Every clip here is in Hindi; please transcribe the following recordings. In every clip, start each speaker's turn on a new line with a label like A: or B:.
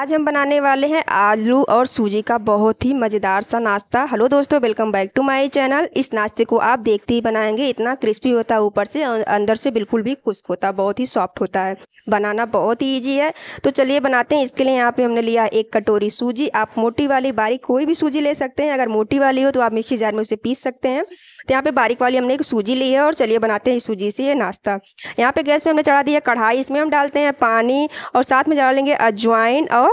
A: आज हम बनाने वाले हैं आलू और सूजी का बहुत ही मज़ेदार सा नाश्ता हेलो दोस्तों welcome back to my channel इस नाश्ते को आप देखते ही बनाएंगे इतना क्रिस्पी होता है ऊपर से और अं-, अंदर से बिल्कुल भी खुश्क होता बहुत ही सॉफ्ट होता है बनाना बहुत ही ईजी है तो चलिए बनाते हैं इसके लिए यहाँ पे हमने लिया एक कटोरी सूजी आप मोटी वाली बारीक कोई भी सूजी ले सकते हैं अगर मोटी वाली हो तो आप मिक्सी जार में उसे पीस सकते हैं तो यहाँ पे बारीक वाली हमने एक सूजी ली है और चलिए बनाते हैं इस सूजी से ये नाश्ता यहाँ पे गैस पे हमने चढ़ा दिया कढ़ाई इसमें हम डालते हैं पानी और साथ में डालेंगे अजवाइन और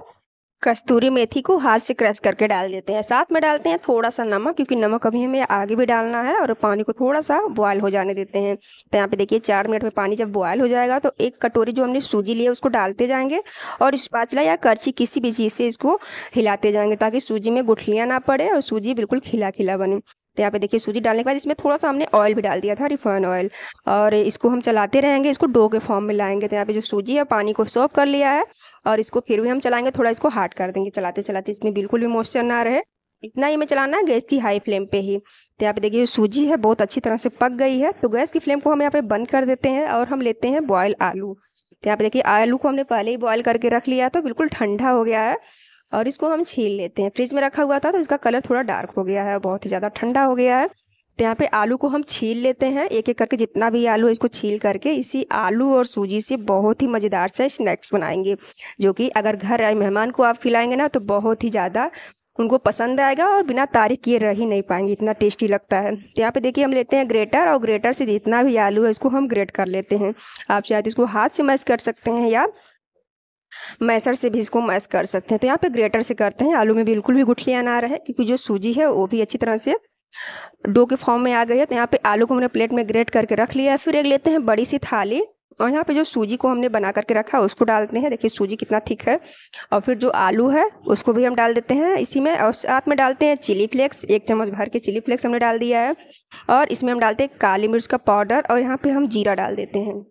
A: कस्तूरी मेथी को हाथ से क्रश करके डाल देते हैं साथ में डालते हैं थोड़ा सा नमक क्योंकि नमक अभी हमें आगे भी डालना है और पानी को थोड़ा सा बॉयल हो जाने देते हैं तो यहाँ पे देखिए चार मिनट में पानी जब बॉयल हो जाएगा तो एक कटोरी जो हमने सूजी लिया उसको डालते जाएंगे और स्पाचला या करछी किसी भी चीज़ से इसको हिलाते जाएंगे ताकि सूजी में गुठलियाँ ना पड़े और सूजी बिल्कुल खिला खिला बने तो यहाँ पे देखिए सूजी डालने के बाद इसमें थोड़ा सा हमने ऑयल भी डाल दिया था रिफाइन ऑयल और इसको हम चलाते रहेंगे इसको डो के फॉर्म में लाएंगे तो यहाँ पे जो सूजी है पानी को सर्व कर लिया है और इसको फिर भी हम चलाएंगे थोड़ा इसको हार्ड कर देंगे चलाते चलाते इसमें बिल्कुल भी मॉइस्चर ना रहे इतना ही हमें चलाना है गैस की हाई फ्लेम पे ही तो यहाँ पे देखिए जो सूजी है बहुत अच्छी तरह से पक गई है तो गैस की फ्लेम को हम यहाँ पे बंद कर देते हैं और हम लेते हैं बॉयल आलू तो यहाँ पे देखिए आलू को हमने पहले ही बॉयल करके रख लिया तो बिल्कुल ठंडा हो गया है और इसको हम छील लेते हैं फ्रिज में रखा हुआ था तो इसका कलर थोड़ा डार्क हो गया है बहुत ही ज़्यादा ठंडा हो गया है तो यहाँ पे आलू को हम छील लेते हैं एक एक करके जितना भी आलू है इसको छील करके इसी आलू और सूजी से बहुत ही मज़ेदार से स्नैक्स बनाएंगे जो कि अगर घर आए मेहमान को आप खिलाएंगे ना तो बहुत ही ज़्यादा उनको पसंद आएगा और बिना तारीख किए रह ही नहीं पाएंगे इतना टेस्टी लगता है तो यहाँ पे देखिए हम लेते हैं ग्रेटर और ग्रेटर से जितना भी आलू है इसको हम ग्रेट कर लेते हैं आप शायद इसको हाथ से मैश कर सकते हैं या मैसर से भी इसको मैस कर सकते हैं तो यहाँ पे ग्रेटर से करते हैं आलू में बिल्कुल भी गुठलियाँ ना रहे क्योंकि जो सूजी है वो भी अच्छी तरह से डो के फॉर्म में आ गई है तो यहाँ पे आलू को हमने प्लेट में ग्रेट करके रख लिया है फिर एक लेते हैं बड़ी सी थाली और यहाँ पे जो सूजी को हमने बना करके रखा है उसको डालते हैं देखिए सूजी कितना थिक है और फिर जो आलू है उसको भी हम डाल देते हैं इसी में और साथ में डालते हैं चिली फ्लेक्स एक चम्मच भर के चिली फ्लेक्स हमने डाल दिया है और इसमें हम डालते हैं काली मिर्च का पाउडर और यहाँ पर हम जीरा डाल देते हैं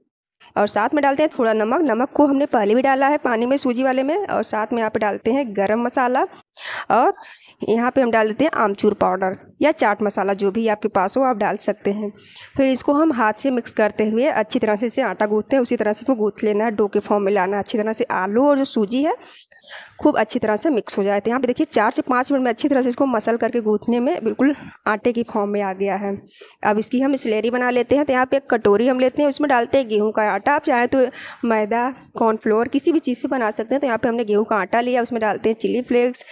A: और साथ में डालते हैं थोड़ा नमक नमक को हमने पहले भी डाला है पानी में सूजी वाले में और साथ में यहाँ पे डालते हैं गरम मसाला और यहाँ पे हम डाल देते हैं आमचूर पाउडर या चाट मसाला जो भी आपके पास हो आप डाल सकते हैं फिर इसको हम हाथ से मिक्स करते हुए अच्छी तरह से इसे आटा गूँथते हैं उसी तरह से इसको गूँथ लेना है डो के फॉर्म में लाना अच्छी तरह से आलू और जो सूजी है खूब अच्छी तरह से मिक्स हो जाए तो यहाँ पे देखिए चार से पाँच मिनट में अच्छी तरह से इसको मसल करके गूंथने में बिल्कुल आटे की फॉर्म में आ गया है अब इसकी हम स्लेरी बना लेते हैं तो यहाँ पे एक कटोरी हम लेते हैं उसमें डालते हैं गेहूँ का आटा आप चाहें तो मैदा कॉर्नफ्लोर किसी भी चीज़ से बना सकते हैं तो यहाँ पर हमने गेहूँ का आटा लिया उसमें डालते हैं चिली फ्लेक्स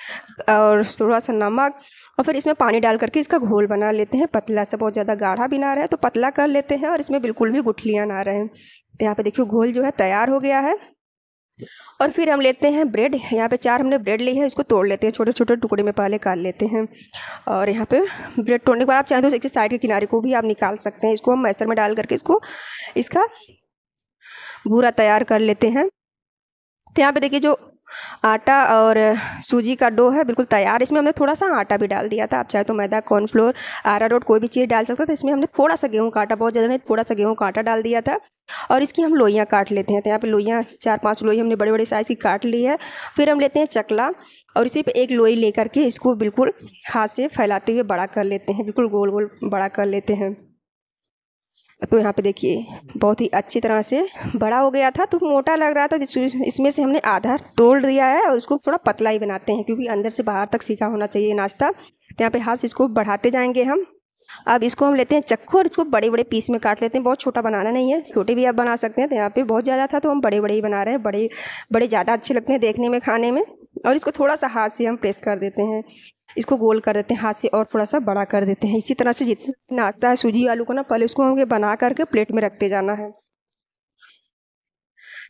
A: और थोड़ा सा नमक और फिर इसमें पानी डाल करके इसका घोल बना लेते हैं पतला सा बहुत ज़्यादा गाढ़ा भी ना रहे तो पतला कर लेते हैं और इसमें बिल्कुल भी गुठलियाँ ना रहें तो यहाँ पे देखिए घोल जो है तैयार हो गया है और फिर हम लेते हैं ब्रेड यहाँ पे चार हमने ब्रेड ली है इसको तोड़ लेते हैं छोटे छोटे टुकड़े में पहले काट लेते हैं और यहाँ पे ब्रेड तोड़ने के बाद आप चाहें तो एक साइड के किनारे को भी आप निकाल सकते हैं इसको हम मैसर में डाल करके इसको इसका भूरा तैयार कर लेते हैं तो यहाँ पे देखिए जो आटा और सूजी का डो है बिल्कुल तैयार इसमें हमने थोड़ा सा आटा भी डाल दिया था आप चाहे तो मैदा कॉर्नफ्लोर आरा रोट कोई भी चीज़ डाल सकते थे इसमें हमने थोड़ा सा गेहूँ का आटा बहुत ज़्यादा नहीं थोड़ा सा गेहूँ का आटा डाल दिया था और इसकी हम लोइयाँ काट लेते हैं तो यहाँ पे लोइयाँ चार पांच लोई हमने बड़े बड़े साइज़ की काट ली है फिर हम लेते हैं चकला और इसी पे एक लोई लेकर के इसको बिल्कुल हाथ से फैलाते हुए बड़ा कर लेते हैं बिल्कुल गोल गोल बड़ा कर लेते हैं तो यहाँ पे देखिए बहुत ही अच्छी तरह से बड़ा हो गया था तो मोटा लग रहा था इसमें से हमने आधा तोड़ दिया है और इसको थोड़ा पतला ही बनाते हैं क्योंकि अंदर से बाहर तक सीखा होना चाहिए नाश्ता तो यहाँ पे हाथ से इसको बढ़ाते जाएंगे हम अब इसको हम लेते हैं चक्कू और इसको बड़े बड़े पीस में काट लेते हैं बहुत छोटा बनाना नहीं है छोटे भी आप बना सकते हैं तो यहाँ पर बहुत ज़्यादा था तो हम बड़े बड़े ही बना रहे हैं बड़े बड़े ज़्यादा अच्छे लगते हैं देखने में खाने में और इसको थोड़ा सा हाथ से हम प्रेस कर देते हैं इसको गोल कर देते हैं हाथ से और थोड़ा सा बड़ा कर देते हैं इसी तरह से जितना नाश्ता है सूजी आलू को ना पहले उसको हमें बना करके प्लेट में रखते जाना है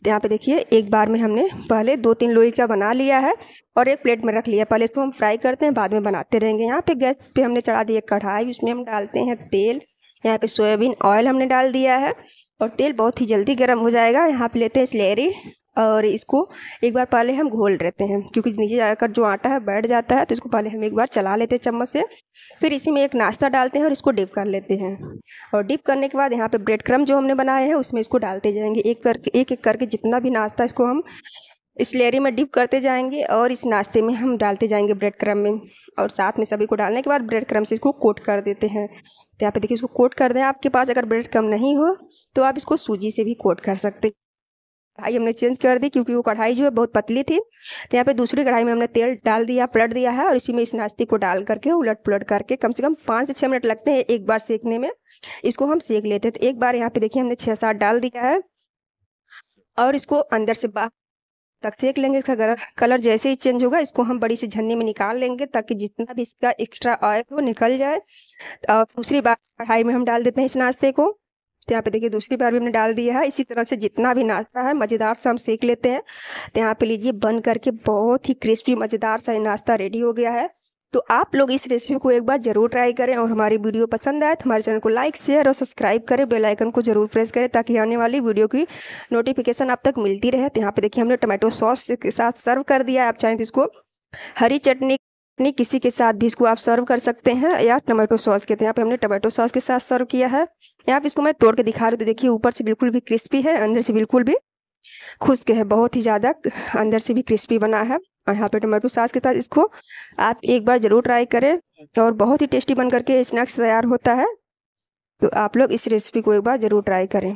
A: तो यहाँ पे देखिए एक बार में हमने पहले दो तीन लोई का बना लिया है और एक प्लेट में रख लिया पहले इसको हम फ्राई करते हैं बाद में बनाते रहेंगे यहाँ पे गैस पे हमने चढ़ा दिया कढ़ाई उसमें हम डालते हैं तेल यहाँ पे सोयाबीन ऑयल हमने डाल दिया है और तेल बहुत ही जल्दी गर्म हो जाएगा यहाँ पे लेते हैं स्लेरी और इसको एक बार पहले हम घोल लेते हैं क्योंकि नीचे जाकर जो आटा है बैठ जाता है तो इसको पहले हम एक बार चला लेते हैं चम्मच से फिर इसी में एक नाश्ता डालते हैं और इसको डिप कर लेते हैं और डिप करने के बाद यहाँ पे ब्रेड क्रम जो हमने बनाए हैं उसमें इसको डालते जाएंगे एक करके एक एक करके जितना भी नाश्ता इसको हम इस लेरी में डिप करते जाएंगे और इस नाश्ते में हम डालते जाएंगे ब्रेड क्रम में और साथ में सभी को डालने के बाद ब्रेड क्रम से इसको कोट कर देते हैं तो यहाँ पे देखिए इसको कोट कर दें आपके पास अगर ब्रेड क्रम नहीं हो तो आप इसको सूजी से भी कोट कर सकते हैं कढ़ाई हमने चेंज कर दी क्योंकि वो कढ़ाई जो है बहुत पतली थी तो यहाँ पे दूसरी कढ़ाई में हमने तेल डाल दिया पलट दिया है और इसी में इस नाश्ते को डाल करके उलट पुलट करके कम से कम पाँच से छः मिनट लगते हैं एक बार सेकने में इसको हम सेक लेते हैं तो एक बार यहाँ पे देखिए हमने छः सात डाल दिया है और इसको अंदर से बाहर तक सेक लेंगे इसका कलर जैसे ही चेंज होगा इसको हम बड़ी सी झन्नी में निकाल लेंगे ताकि जितना भी इसका एक्स्ट्रा ऑयल हो निकल जाए और दूसरी बार कढ़ाई में हम डाल देते हैं इस नाश्ते को तो यहाँ पे देखिए दूसरी बार भी हमने डाल दिया है इसी तरह से जितना भी नाश्ता है मज़ेदार सा हम सेक लेते हैं तो यहाँ पे लीजिए बन करके बहुत ही क्रिस्पी मज़ेदार सा नाश्ता रेडी हो गया है तो आप लोग इस रेसिपी को एक बार जरूर ट्राई करें और हमारी वीडियो पसंद आए तो हमारे चैनल को लाइक शेयर और सब्सक्राइब करें बेल आइकन को जरूर प्रेस करें ताकि आने वाली वीडियो की नोटिफिकेशन आप तक मिलती रहे तो यहाँ पे देखिए हमने टमाटो सॉस के साथ सर्व कर दिया है आप चाहें तो इसको हरी चटनी चटनी किसी के साथ भी इसको आप सर्व कर सकते हैं या टमाटो सॉस के तो यहाँ पे हमने टमाटो सॉस के साथ सर्व किया है यहाँ पे इसको मैं तोड़ के दिखा रही हूँ तो देखिए ऊपर से बिल्कुल भी क्रिस्पी है अंदर से बिल्कुल भी खुश्क है बहुत ही ज़्यादा अंदर से भी क्रिस्पी बना है और यहाँ पे टमाटो सास के साथ इसको आप एक बार ज़रूर ट्राई करें और बहुत ही टेस्टी बन करके स्नैक्स तैयार होता है तो आप लोग इस रेसिपी को एक बार ज़रूर ट्राई करें